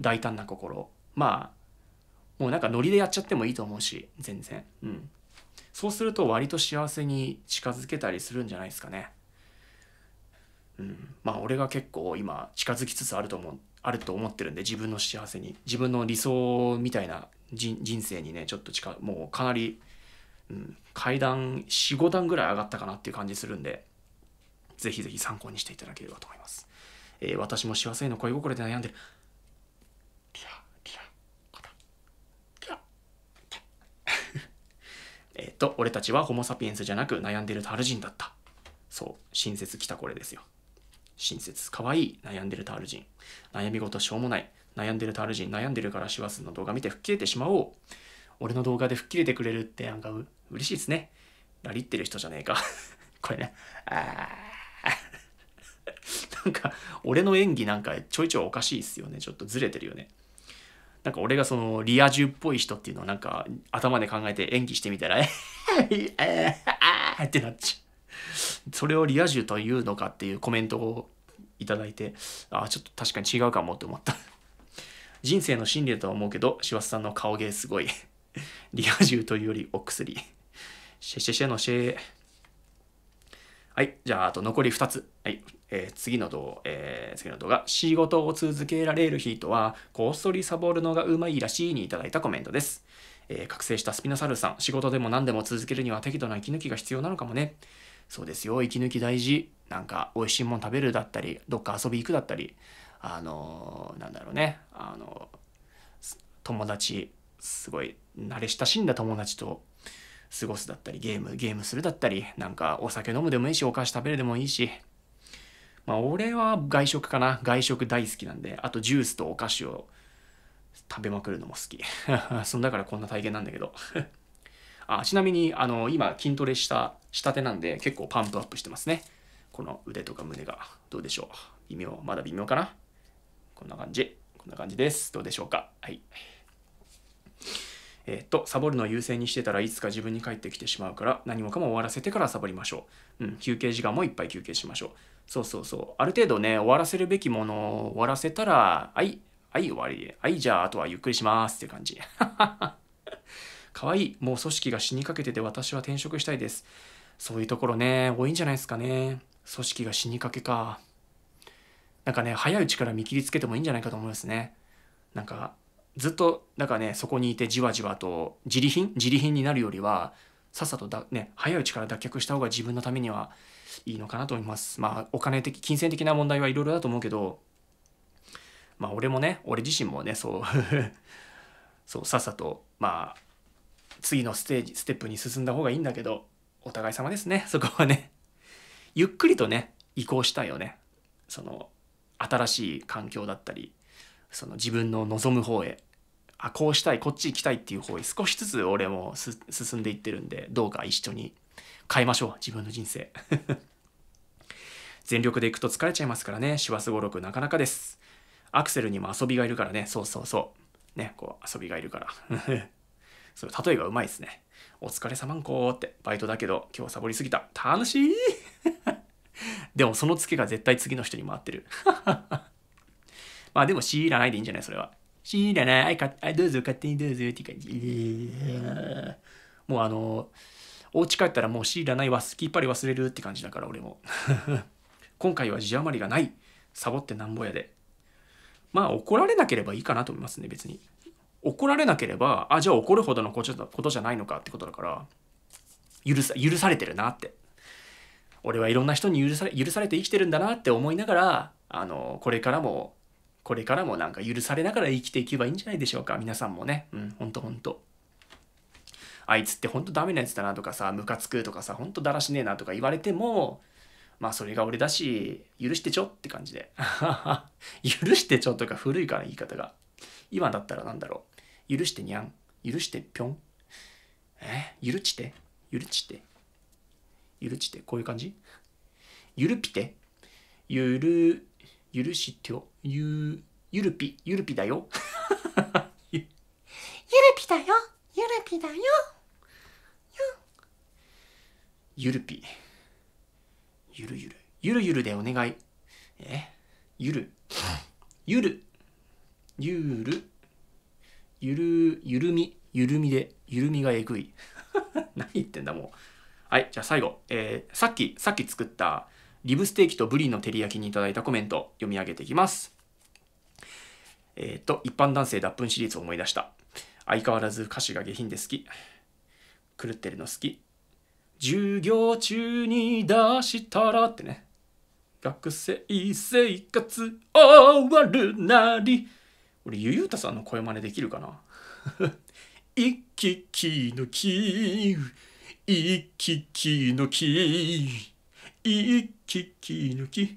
大胆な心まあもうなんかノリでやっちゃってもいいと思うし全然うんそうすると割と幸せに近づけたりするんじゃないですかねうん、まあ俺が結構今近づきつつあると思うあると思ってるんで自分の幸せに自分の理想みたいな人生にねちょっと近もうかなり、うん、階段45段ぐらい上がったかなっていう感じするんでぜひぜひ参考にしていただければと思います、えー、私も幸せへの恋心で悩んでる [LAUGHS] えっと俺たちはホモ・サピエンスじゃなく悩んでるタル人だったそう親切きたこれですよ親切、可愛い、悩んでるタール人、悩み事しょうもない、悩んでるタール人、悩んでるから師走の動画見て吹っ切れてしまおう。俺の動画で吹っ切れてくれるってなんか嬉しいですね。ラリってる人じゃねえか [LAUGHS] これね。あ [LAUGHS] なんか、俺の演技なんかちょいちょいおかしいっすよね。ちょっとずれてるよね。なんか俺がそのリア充っぽい人っていうのをなんか頭で考えて演技してみたら [LAUGHS] えってなっちゃえそれをリア充というのかっていうコメントをいただいて、ああ、ちょっと確かに違うかもって思った。[LAUGHS] 人生の真理だとは思うけど、師走さんの顔芸すごい。[LAUGHS] リア充というよりお薬。シェシェシェのシェはい、じゃあ、あと残り2つ。はい、えー、次の動画、えー、次の動画、仕事を続けられる人は、こっそりサボるのがうまいらしいにいただいたコメントです。えー、覚醒したスピノサルさん、仕事でも何でも続けるには適度な息抜きが必要なのかもね。そうですよ息抜き大事なんか美味しいもん食べるだったりどっか遊び行くだったりあのー、なんだろうねあのー、友達すごい慣れ親しんだ友達と過ごすだったりゲームゲームするだったりなんかお酒飲むでもいいしお菓子食べるでもいいしまあ俺は外食かな外食大好きなんであとジュースとお菓子を食べまくるのも好き [LAUGHS] そんだからこんな体験なんだけどあちなみに、あの、今筋トレしたた手なんで結構パンプアップしてますね。この腕とか胸がどうでしょう。微妙、まだ微妙かなこんな感じ。こんな感じです。どうでしょうか。はい。えー、っと、サボるのを優先にしてたらいつか自分に返ってきてしまうから、何もかも終わらせてからサボりましょう。うん、休憩時間もいっぱい休憩しましょう。そうそうそう。ある程度ね、終わらせるべきものを終わらせたら、はい、はい、終わり。はい、じゃあ、あとはゆっくりしますって感じ。[LAUGHS] 可愛いもう組織が死にかけてて私は転職したいです。そういうところね、多いんじゃないですかね。組織が死にかけか。なんかね、早いうちから見切りつけてもいいんじゃないかと思いますね。なんか、ずっと、なんかね、そこにいてじわじわと、自利品自利品になるよりは、さっさとだ、ね、早いうちから脱却した方が自分のためにはいいのかなと思います。まあ、お金的、金銭的な問題はいろいろだと思うけど、まあ、俺もね、俺自身もね、そう [LAUGHS] そう、さっさと、まあ、次のステージ、ステップに進んだ方がいいんだけど、お互い様ですね、そこはね。[LAUGHS] ゆっくりとね、移行したいよね。その、新しい環境だったり、その自分の望む方へ、あ、こうしたい、こっち行きたいっていう方へ少しずつ俺も進んでいってるんで、どうか一緒に変えましょう、自分の人生。[LAUGHS] 全力で行くと疲れちゃいますからね、師走語録なかなかです。アクセルにも遊びがいるからね、そうそうそう。ね、こう遊びがいるから。[LAUGHS] それ例えがうまいですね。お疲れ様んこーって、バイトだけど今日サボりすぎた。楽しい [LAUGHS] でもそのツケが絶対次の人に回ってる。[LAUGHS] まあでも知らないでいいんじゃないそれは。強らない。かどうぞ勝手にどうぞって感じ。もうあの、お家帰ったらもう知らないわ、すきっぱり忘れるって感じだから俺も。[LAUGHS] 今回は字余りがない。サボってなんぼやで。まあ怒られなければいいかなと思いますね別に。怒られなければあじゃあ怒るほどのことじゃないのかってことだから許さ許されてるなって俺はいろんな人に許され許されて生きてるんだなって思いながらあのこれからもこれからもなんか許されながら生きていけばいいんじゃないでしょうか皆さんもねうんほんとほんとあいつってほんとダメなやつだなとかさムカつくとかさほんとだらしねえなとか言われてもまあそれが俺だし許してちょって感じで [LAUGHS] 許してちょとか古いから言い方が今だったら何だろう許してにゃん。許してぴょん。えゆるちてゆるちてゆるちてこういう感じゆるぴてゆる、ゆるしてよ。ゆ、ゆるぴ、ゆるぴだよ。ゆるぴだよ。ゆるぴだよ。ゆるぴ。ゆるゆる。ゆるゆるでお願い。えゆる。ゆる。ゆる。ゆる、ゆるみ、ゆるみで、ゆるみがえぐい。[LAUGHS] 何言ってんだもう。はい、じゃあ最後、えー、さっき、さっき作ったリブステーキとブリの照り焼きにいただいたコメント読み上げていきます。えっ、ー、と、一般男性脱粉シリーズを思い出した。相変わらず歌詞が下品で好き。狂ってるの好き。授業中に出したらってね。学生生活終わるなり。俺、ゆゆうたさんの声真似できるかな一気 [LAUGHS] きのき、一気きのき、一気きのき、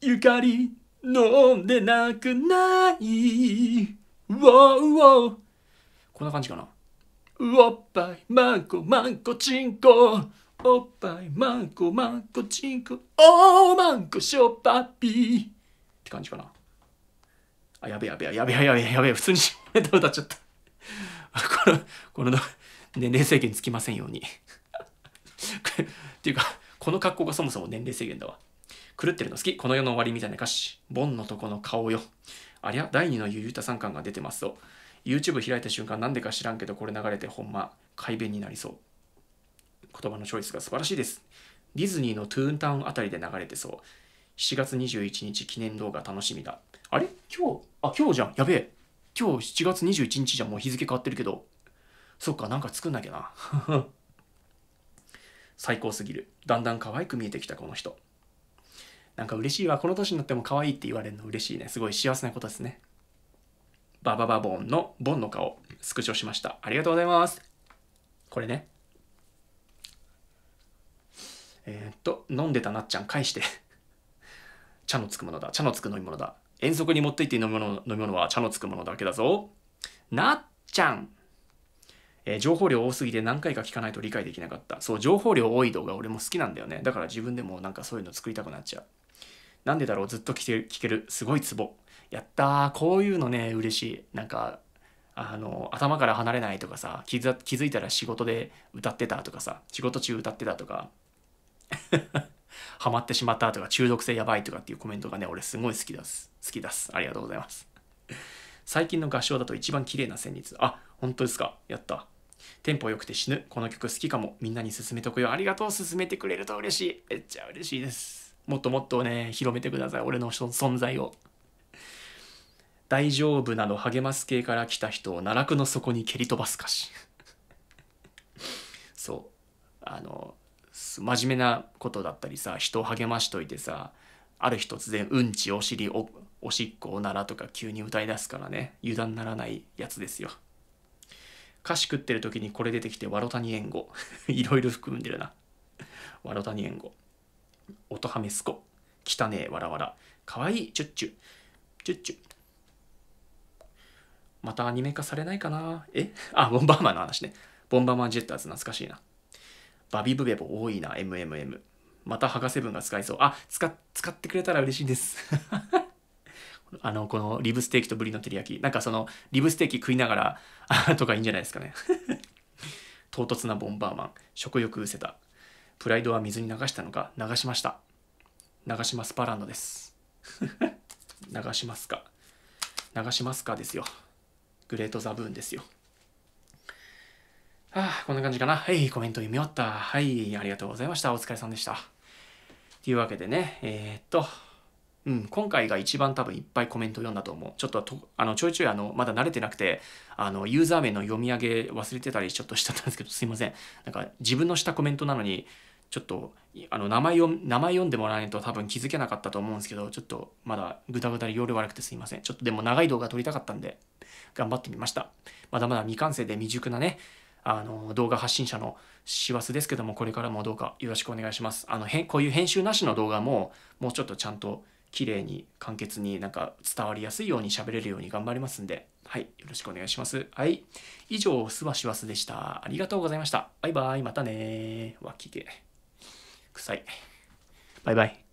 ゆかり飲んでなくない。うおうおこんな感じかな。おっぱい、まんこ、まんこ、ちんこ。おっぱい、まんこ、まんこ、ちんこ。おおまんこ、しょっぱっぴって感じかな。あ、やべやべやべやべやべやべ普通に下ネタ歌っちゃった。[LAUGHS] この、この、年齢制限つきませんようにっていうか、この格好がそもそも年齢制限だわ。狂ってるの好き。この世の終わりみたいな歌詞。ボンのとこの顔よ。ありゃ、第2のゆゆた三巻が出てますと。YouTube 開いた瞬間、なんでか知らんけど、これ流れてほんま、改便になりそう。言葉のチョイスが素晴らしいです。ディズニーのトゥーンタウンあたりで流れてそう。7月21日記念動画楽しみだ。あれ今日、あ、今日じゃん。やべえ。今日7月21日じゃん。もう日付変わってるけど。そっか、なんか作んなきゃな。[LAUGHS] 最高すぎる。だんだん可愛く見えてきた、この人。なんか嬉しいわ。この年になっても可愛いって言われるの嬉しいね。すごい幸せなことですね。バババボンのボンの顔、スクショしました。ありがとうございます。これね。えー、っと、飲んでたなっちゃん返して。茶のつくものだ。茶のつく飲み物だ。遠足に持って行って飲み物飲み物は茶のつくものだけだぞ。なっちゃん。えー、情報量多すぎて何回か聞かないと理解できなかった。そう、情報量多い動画俺も好きなんだよね。だから自分でもなんかそういうの作りたくなっちゃう。なんでだろうずっと聞ける、聞ける。すごいツボ。やったー。こういうのね、嬉しい。なんか、あの、頭から離れないとかさ、気づ気づいたら仕事で歌ってたとかさ、仕事中歌ってたとか。ハマってしまったとか、中毒性やばいとかっていうコメントがね、俺すごい好きだす。好きだす。ありがとうございます。最近の合唱だと一番綺麗な旋律。あ、本当ですか。やった。テンポ良くて死ぬ。この曲好きかも。みんなに勧めとくよ。ありがとう。勧めてくれると嬉しい。めっちゃ嬉しいです。もっともっとね、広めてください。俺の存在を。大丈夫など励ます系から来た人を奈落の底に蹴り飛ばすかし。そう。あの、真面目なことだったりさ人を励ましといてさある日突然うんちお尻おおしっこおならとか急に歌い出すからね油断ならないやつですよ歌詞食ってる時にこれ出てきて「ワロタニ援護」[LAUGHS] いろいろ含んでるな「ワロタニ援護」「音はめすこ」「汚ねえわらわら」「かわいいチュッチュ」「チュッチュ」またアニメ化されないかなえ [LAUGHS] あ、ボンバーマンの話ね。ボンバーマンジェッターズ懐かしいな。バビブベボ多いな、MMM。また、ハガセブンが使いそう。あ、使、使ってくれたら嬉しいです。[LAUGHS] あの、このリブステーキとブリの照り焼き。なんかその、リブステーキ食いながら、あ [LAUGHS] とかいいんじゃないですかね。[LAUGHS] 唐突なボンバーマン。食欲失せた。プライドは水に流したのか、流しました。流しますパランドです。流しますか。流しますかですよ。グレートザブーンですよ。ああ、こんな感じかな。はい、コメント読み終わった。はい、ありがとうございました。お疲れさんでした。というわけでね、えー、っと、うん、今回が一番多分いっぱいコメント読んだと思う。ちょっとあのちょいちょいあのまだ慣れてなくて、あのユーザー名の読み上げ忘れてたりちょっとしちゃったんですけど、すいません。なんか自分のしたコメントなのに、ちょっとあの名前を名前読んでもらわないと多分気づけなかったと思うんですけど、ちょっとまだぐだぐだで容量悪くてすいません。ちょっとでも長い動画撮りたかったんで、頑張ってみました。まだまだ未完成で未熟なね、あの動画発信者の師走ですけどもこれからもどうかよろしくお願いしますあのへこういう編集なしの動画ももうちょっとちゃんと綺麗に簡潔になんか伝わりやすいように喋れるように頑張りますんではいよろしくお願いしますはい以上すわしわすでしたありがとうございましたバイバイまたねわき毛臭いバイバイ